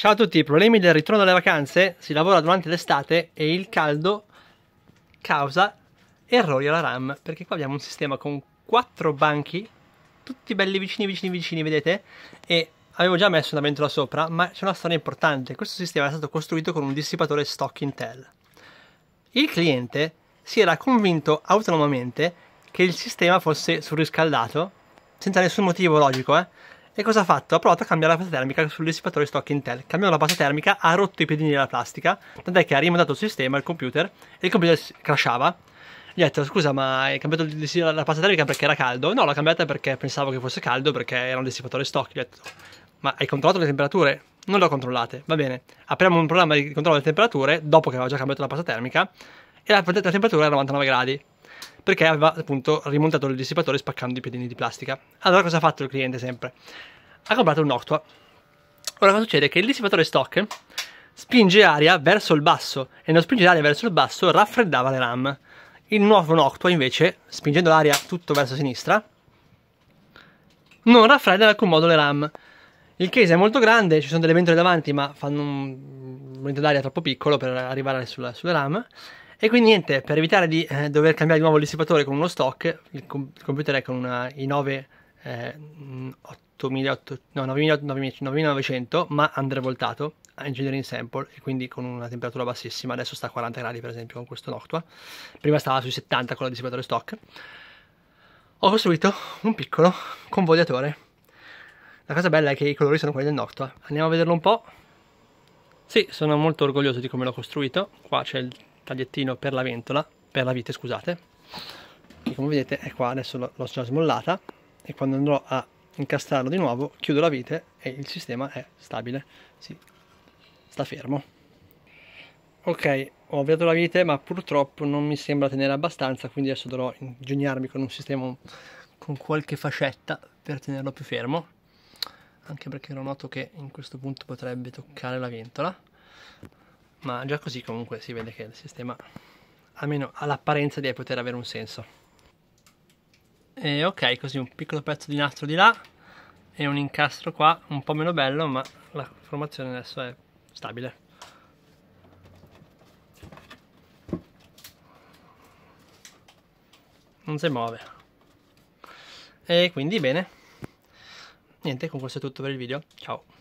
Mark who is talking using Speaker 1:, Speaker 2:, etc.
Speaker 1: Ciao a tutti, i problemi del ritorno dalle vacanze, si lavora durante l'estate e il caldo causa errori alla RAM, perché qua abbiamo un sistema con quattro banchi, tutti belli vicini, vicini, vicini, vedete? E avevo già messo una ventola sopra, ma c'è una storia importante, questo sistema è stato costruito con un dissipatore stock Intel. Il cliente si era convinto autonomamente che il sistema fosse surriscaldato, senza nessun motivo logico, eh? E cosa ha fatto? Ha provato a cambiare la base termica sul dissipatore stock Intel. Cambiando la base termica ha rotto i piedini della plastica, tant'è che ha rimandato il sistema al computer e il computer crashava. Gli ha detto scusa ma hai cambiato la pasta termica perché era caldo? No l'ho cambiata perché pensavo che fosse caldo perché era un dissipatore stock. Gli ha detto ma hai controllato le temperature? Non le ho controllate, va bene. Apriamo un programma di controllo delle temperature dopo che aveva già cambiato la pasta termica e la, la temperatura era 99 gradi perché aveva appunto rimontato il dissipatore spaccando i piedini di plastica. Allora cosa ha fatto il cliente sempre? Ha comprato un Octua. Ora cosa succede? Che il dissipatore stock spinge aria verso il basso e nello spingere l'aria verso il basso raffreddava le RAM. Il nuovo Noctua invece, spingendo l'aria tutto verso sinistra, non raffredda in alcun modo le RAM. Il case è molto grande, ci sono delle ventole davanti, ma fanno un vento d'aria troppo piccolo per arrivare sulla, sulle RAM. E quindi niente, per evitare di eh, dover cambiare di nuovo il dissipatore con uno stock, il, com- il computer è con una i9 9900, eh, ma undervoltato a engineering sample e quindi con una temperatura bassissima, adesso sta a 40 gradi per esempio con questo Noctua, prima stava sui 70 con il dissipatore stock. Ho costruito un piccolo convogliatore. La cosa bella è che i colori sono quelli del Noctua. Andiamo a vederlo un po'. Sì, sono molto orgoglioso di come l'ho costruito. Qua c'è il tagliettino per la ventola, per la vite scusate, che come vedete è qua, adesso l'ho già smollata e quando andrò a incastrarlo di nuovo chiudo la vite e il sistema è stabile, si sta fermo. Ok, ho avviato la vite ma purtroppo non mi sembra tenere abbastanza, quindi adesso dovrò ingegnarmi con un sistema con qualche fascetta per tenerlo più fermo anche perché lo noto che in questo punto potrebbe toccare la ventola ma già così comunque si vede che il sistema almeno ha l'apparenza di poter avere un senso. E ok, così un piccolo pezzo di nastro di là e un incastro qua, un po' meno bello, ma la formazione adesso è stabile. Non si muove. E quindi bene. Niente, con questo è tutto per il video. Ciao.